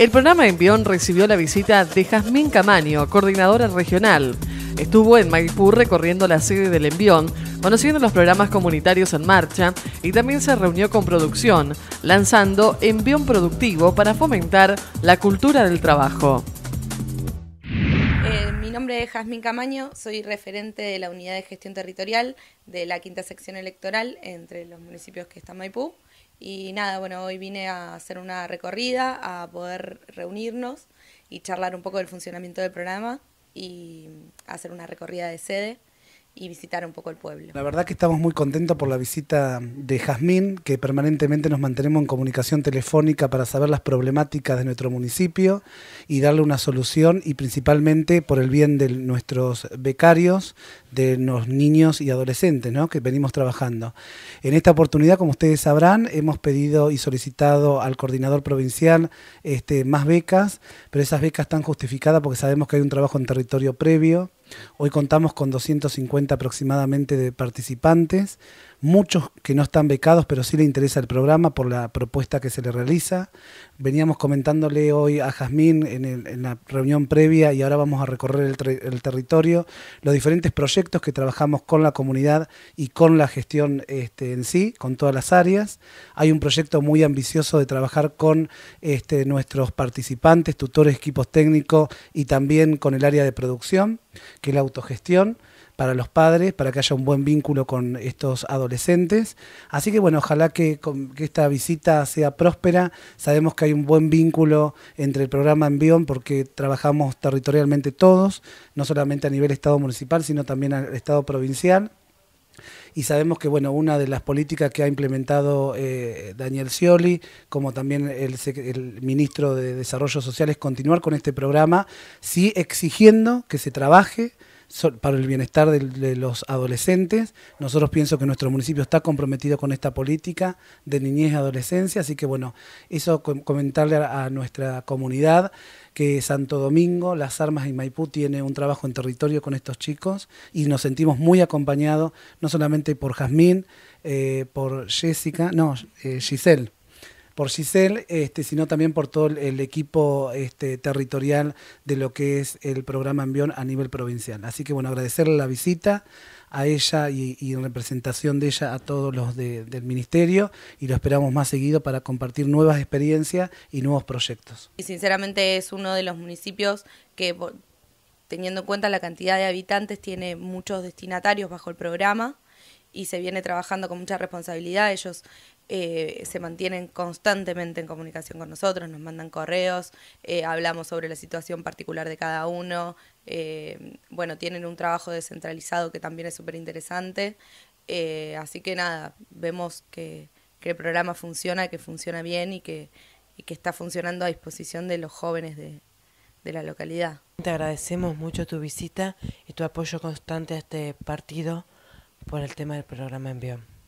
El programa Envión recibió la visita de Jazmín Camaño, coordinadora regional. Estuvo en Maipú recorriendo la sede del Envión, conociendo los programas comunitarios en marcha y también se reunió con producción, lanzando Envión Productivo para fomentar la cultura del trabajo. Eh, mi nombre es Jazmín Camaño, soy referente de la Unidad de Gestión Territorial de la Quinta Sección Electoral entre los municipios que está Maipú. Y nada, bueno, hoy vine a hacer una recorrida, a poder reunirnos y charlar un poco del funcionamiento del programa y hacer una recorrida de sede y visitar un poco el pueblo. La verdad que estamos muy contentos por la visita de Jazmín, que permanentemente nos mantenemos en comunicación telefónica para saber las problemáticas de nuestro municipio y darle una solución y principalmente por el bien de nuestros becarios de los niños y adolescentes que venimos trabajando. En esta oportunidad, como ustedes sabrán, hemos pedido y solicitado al coordinador provincial este, más becas, pero esas becas están justificadas porque sabemos que hay un trabajo en territorio previo. Hoy contamos con 250 aproximadamente de participantes, muchos que no están becados, pero sí le interesa el programa por la propuesta que se le realiza. Veníamos comentándole hoy a Jazmín en, la reunión previa y ahora vamos a recorrer el territorio los diferentes proyectos que trabajamos con la comunidad y con la gestión este, en sí, con todas las áreas. Hay un proyecto muy ambicioso de trabajar con este, nuestros participantes, tutores, equipos técnicos y también con el área de producción, que es la autogestión para los padres, para que haya un buen vínculo con estos adolescentes. Así que bueno, ojalá que, esta visita sea próspera. Sabemos que hay un buen vínculo entre el programa Envión porque trabajamos territorialmente todos, no solamente a nivel Estado municipal, sino también al Estado provincial y sabemos que bueno una de las políticas que ha implementado eh, Daniel Scioli como también el, el, ministro de Desarrollo Social es continuar con este programa sí exigiendo que se trabaje para el bienestar de, los adolescentes. Nosotros pienso que nuestro municipio está comprometido con esta política de niñez y adolescencia, así que bueno, eso comentarle a, nuestra comunidad que Santo Domingo, Las Armas y Maipú tiene un trabajo en territorio con estos chicos y nos sentimos muy acompañados, no solamente por Jazmín, eh, por Jessica, no, eh, Giselle por Giselle, este, sino también por todo el equipo este, territorial de lo que es el programa Ambión a nivel provincial. Así que bueno, agradecerle la visita a ella y, en representación de ella a todos los del ministerio y lo esperamos más seguido para compartir nuevas experiencias y nuevos proyectos. Y sinceramente es uno de los municipios que teniendo en cuenta la cantidad de habitantes tiene muchos destinatarios bajo el programa y se viene trabajando con mucha responsabilidad. Ellos eh, se mantienen constantemente en comunicación con nosotros, nos mandan correos, eh, hablamos sobre la situación particular de cada uno, eh, bueno, tienen un trabajo descentralizado que también es súper interesante, así que nada, vemos que, el programa funciona, que funciona bien y que, está funcionando a disposición de los jóvenes de, la localidad. Te agradecemos mucho tu visita y tu apoyo constante a este partido por el tema del programa Envión.